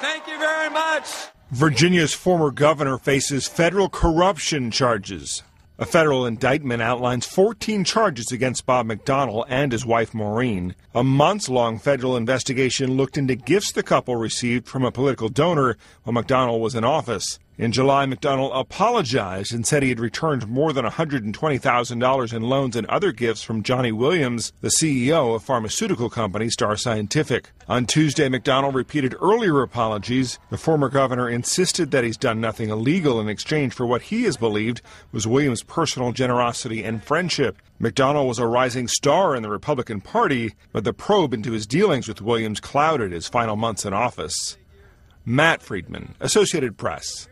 Thank you very much. Virginia's former governor faces federal corruption charges. A federal indictment outlines 14 charges against Bob McDonnell and his wife Maureen. A months long federal investigation looked into gifts the couple received from a political donor while McDonnell was in office. In July, McDonald apologized and said he had returned more than $120,000 in loans and other gifts from Johnny Williams, the CEO of pharmaceutical company Star Scientific. On Tuesday, McDonald repeated earlier apologies. The former governor insisted that he's done nothing illegal in exchange for what he has believed was Williams' personal generosity and friendship. McDonald was a rising star in the Republican Party, but the probe into his dealings with Williams clouded his final months in office. Matt Friedman, Associated Press.